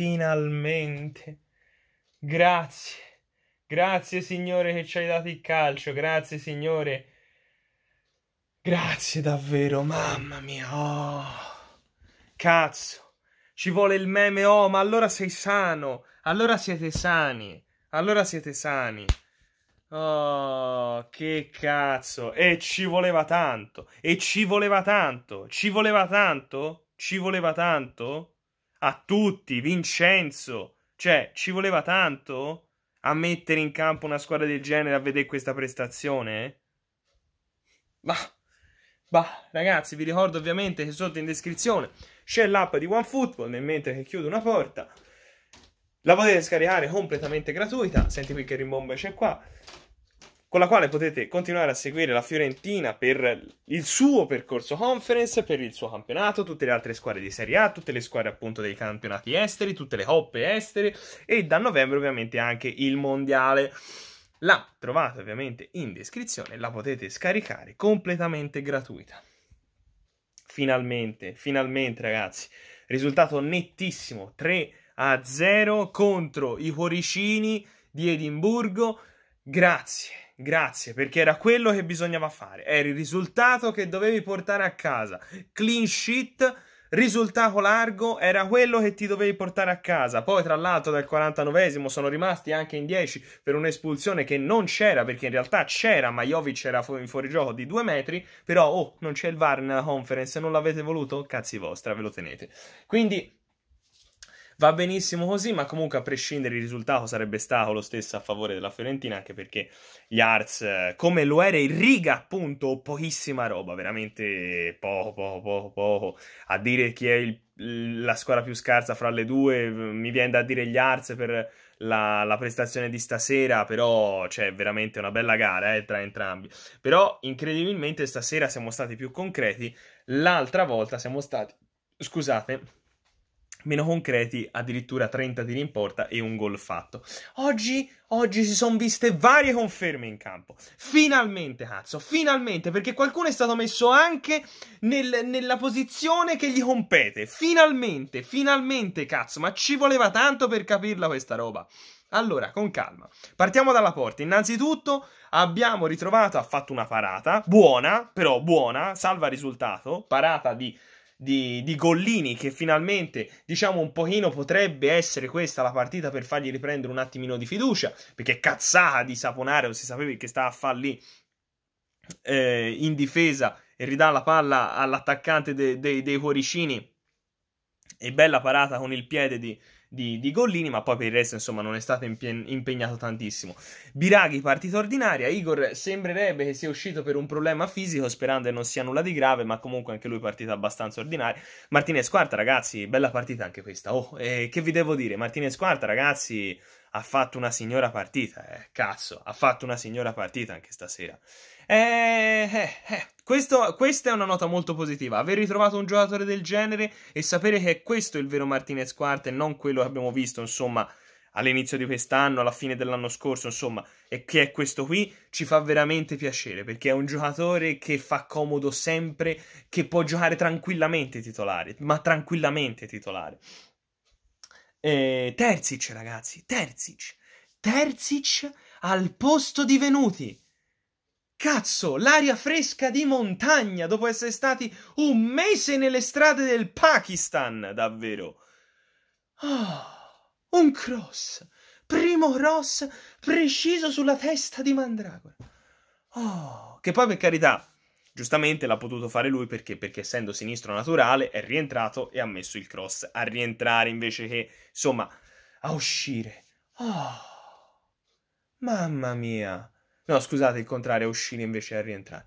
finalmente. Grazie. Grazie Signore che ci hai dato il calcio, grazie Signore. Grazie davvero, mamma mia. Oh. Cazzo. Ci vuole il meme, oh, ma allora sei sano. Allora siete sani. Allora siete sani. Oh, che cazzo. E ci voleva tanto. E ci voleva tanto. Ci voleva tanto? Ci voleva tanto? a tutti, Vincenzo, cioè ci voleva tanto a mettere in campo una squadra del genere a vedere questa prestazione? Bah, bah, ragazzi, vi ricordo ovviamente che sotto in descrizione c'è l'app di OneFootball, nel mentre che chiudo una porta. La potete scaricare completamente gratuita, senti qui che rimbomba c'è qua con la quale potete continuare a seguire la Fiorentina per il suo percorso conference, per il suo campionato, tutte le altre squadre di Serie A, tutte le squadre appunto dei campionati esteri, tutte le coppe estere e da novembre ovviamente anche il mondiale. La trovate ovviamente in descrizione, la potete scaricare completamente gratuita. Finalmente, finalmente ragazzi, risultato nettissimo, 3 a 0 contro i cuoricini di Edimburgo. Grazie, Grazie, perché era quello che bisognava fare. Era il risultato che dovevi portare a casa. Clean sheet, risultato largo, era quello che ti dovevi portare a casa. Poi, tra l'altro, dal 49esimo sono rimasti anche in 10 per un'espulsione che non c'era, perché in realtà c'era, ma Jovic era fu- in fuorigioco di due metri. Però, oh, non c'è il VAR nella conference, non l'avete voluto? Cazzi vostra, ve lo tenete. Quindi va benissimo così, ma comunque a prescindere il risultato sarebbe stato lo stesso a favore della Fiorentina, anche perché gli Arts, eh, come lo era in riga appunto, pochissima roba, veramente poco, poco, poco, poco. A dire chi è il, la squadra più scarsa fra le due, mi viene da dire gli Arts per la, la prestazione di stasera, però c'è cioè, veramente una bella gara eh, tra entrambi. Però incredibilmente stasera siamo stati più concreti, l'altra volta siamo stati... Scusate, meno concreti, addirittura 30 tiri in porta e un gol fatto. Oggi, oggi si sono viste varie conferme in campo. Finalmente, cazzo, finalmente, perché qualcuno è stato messo anche nel, nella posizione che gli compete. Finalmente, finalmente, cazzo, ma ci voleva tanto per capirla questa roba. Allora, con calma, partiamo dalla porta. Innanzitutto abbiamo ritrovato, ha fatto una parata, buona, però buona, salva risultato, parata di di, di Gollini che finalmente diciamo un pochino potrebbe essere questa la partita per fargli riprendere un attimino di fiducia perché cazzata di Saponare o si sapeva che stava a far lì eh, in difesa e ridà la palla all'attaccante de, de, dei cuoricini e bella parata con il piede di, di, di gollini, ma poi per il resto insomma non è stato impien- impegnato tantissimo. Biraghi partita ordinaria, Igor sembrerebbe che sia uscito per un problema fisico, sperando che non sia nulla di grave, ma comunque anche lui partita abbastanza ordinaria. Martinez quarta ragazzi, bella partita anche questa, oh, eh, che vi devo dire, Martinez quarta ragazzi ha fatto una signora partita, eh, cazzo, ha fatto una signora partita anche stasera. Eh, eh, eh. Questo, questa è una nota molto positiva, aver ritrovato un giocatore del genere e sapere che è questo il vero Martinez Quarta e non quello che abbiamo visto, insomma, all'inizio di quest'anno, alla fine dell'anno scorso, insomma, e che è questo qui, ci fa veramente piacere, perché è un giocatore che fa comodo sempre, che può giocare tranquillamente titolare, ma tranquillamente titolare. Eh, Terzic, ragazzi, Terzic. Terzic al posto di Venuti. Cazzo, l'aria fresca di montagna dopo essere stati un mese nelle strade del Pakistan, davvero. Oh, un cross. Primo cross preciso sulla testa di Mandragora. Oh, che poi per carità, Giustamente l'ha potuto fare lui perché? perché essendo sinistro naturale è rientrato e ha messo il cross a rientrare invece che, insomma, a uscire. Oh, mamma mia! No, scusate, il contrario, a uscire invece a rientrare.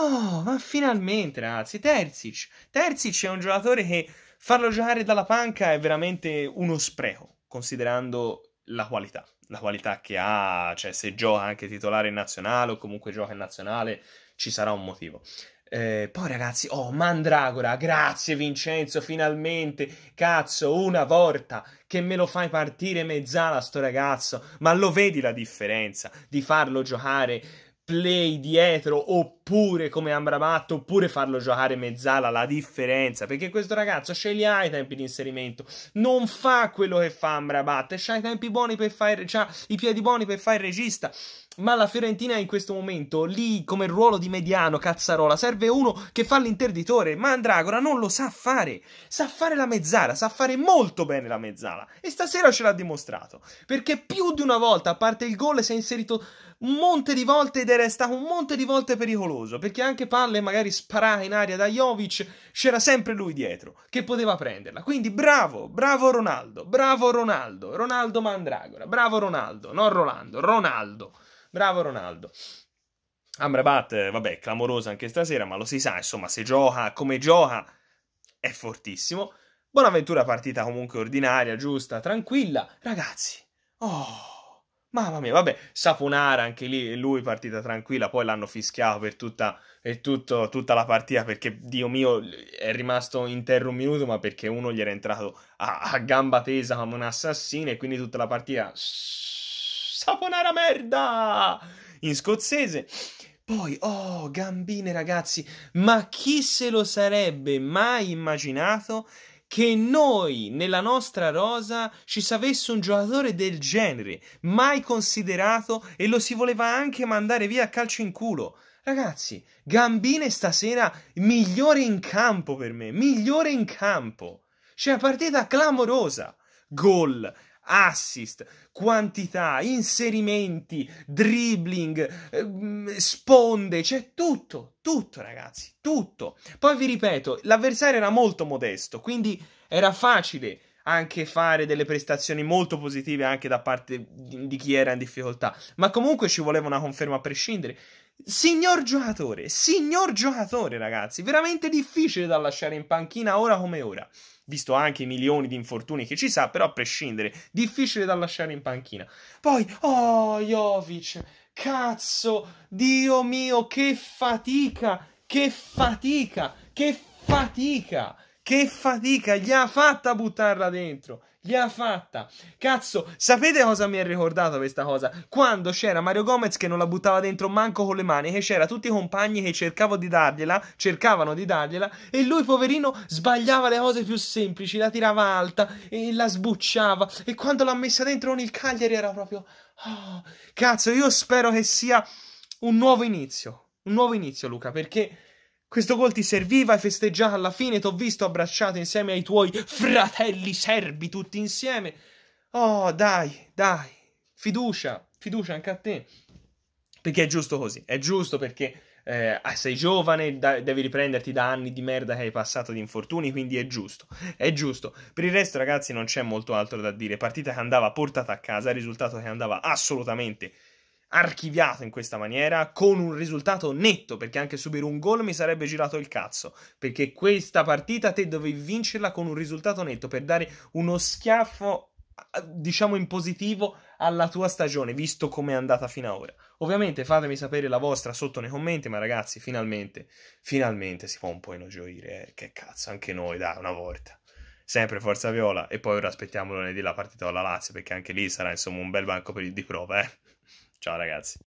Oh, ma finalmente, ragazzi, Terzic. Terzic è un giocatore che farlo giocare dalla panca è veramente uno spreco, considerando la qualità. La qualità che ha, cioè se gioca anche titolare in nazionale o comunque gioca in nazionale, ci sarà un motivo. Eh, poi ragazzi, oh Mandragora, grazie Vincenzo, finalmente, cazzo, una volta che me lo fai partire mezz'ala sto ragazzo, ma lo vedi la differenza di farlo giocare play dietro oppure come Amrabat oppure farlo giocare mezzala la differenza perché questo ragazzo sceglie li i tempi di inserimento non fa quello che fa Amrabat e ha i tempi buoni per fare ha i piedi buoni per fare il regista ma la Fiorentina in questo momento lì come ruolo di mediano cazzarola serve uno che fa l'interditore ma Andragora non lo sa fare sa fare la mezzala sa fare molto bene la mezzala e stasera ce l'ha dimostrato perché più di una volta a parte il gol si è inserito un monte di volte ed era Sinner è stato un monte di volte pericoloso, perché anche palle magari sparate in aria da Jovic, c'era sempre lui dietro, che poteva prenderla. Quindi bravo, bravo Ronaldo, bravo Ronaldo, Ronaldo Mandragora, bravo Ronaldo, non Rolando, Ronaldo, bravo Ronaldo. Amrabat, eh, vabbè, clamorosa anche stasera, ma lo si sa, insomma, se gioca come gioca è fortissimo. Buonaventura partita comunque ordinaria, giusta, tranquilla. Ragazzi, oh... Mamma mia, vabbè, Saponara anche lì, lui partita tranquilla, poi l'hanno fischiato per, tutta, per tutto, tutta, la partita perché, Dio mio, è rimasto intero un minuto, ma perché uno gli era entrato a, a gamba tesa come un assassino e quindi tutta la partita... Saponara merda! In scozzese. Poi, oh, gambine ragazzi, ma chi se lo sarebbe mai immaginato che noi nella nostra rosa ci avesse un giocatore del genere, mai considerato e lo si voleva anche mandare via a calcio in culo. Ragazzi, Gambine stasera migliore in campo per me, migliore in campo. C'è cioè, una partita clamorosa. Gol, assist, quantità, inserimenti, dribbling, ehm, sponde, c'è tutto, tutto ragazzi, tutto. Poi vi ripeto, l'avversario era molto modesto, quindi era facile anche fare delle prestazioni molto positive anche da parte di chi era in difficoltà, ma comunque ci voleva una conferma a prescindere Signor giocatore, signor giocatore, ragazzi, veramente difficile da lasciare in panchina ora come ora. Visto anche i milioni di infortuni che ci sa, però a prescindere, difficile da lasciare in panchina. Poi, oh, Jovic, cazzo, Dio mio, che fatica, che fatica, che fatica. Che fatica, gli ha fatta buttarla dentro. Gli ha fatta. Cazzo, sapete cosa mi ha ricordato questa cosa? Quando c'era Mario Gomez che non la buttava dentro manco con le mani, che c'era tutti i compagni che cercavo di dargliela, cercavano di dargliela, e lui, poverino, sbagliava le cose più semplici, la tirava alta e la sbucciava. E quando l'ha messa dentro con il Cagliari era proprio... Oh, cazzo, io spero che sia un nuovo inizio. Un nuovo inizio, Luca, perché questo gol ti serviva, hai festeggiare alla fine, t'ho visto abbracciato insieme ai tuoi fratelli serbi tutti insieme. Oh, dai, dai, fiducia, fiducia anche a te. Perché è giusto così, è giusto perché eh, ah, sei giovane, da, devi riprenderti da anni di merda che hai passato di infortuni, quindi è giusto, è giusto. Per il resto ragazzi non c'è molto altro da dire, partita che andava portata a casa, risultato che andava assolutamente archiviato in questa maniera con un risultato netto perché anche subire un gol mi sarebbe girato il cazzo perché questa partita te dovevi vincerla con un risultato netto per dare uno schiaffo diciamo in positivo alla tua stagione visto come è andata fino ad ora ovviamente fatemi sapere la vostra sotto nei commenti ma ragazzi finalmente finalmente si può un po' inogioire eh? che cazzo anche noi dai una volta sempre Forza Viola e poi ora aspettiamo lunedì la partita con la Lazio perché anche lì sarà insomma un bel banco per il di prova eh Ciao ragazzi.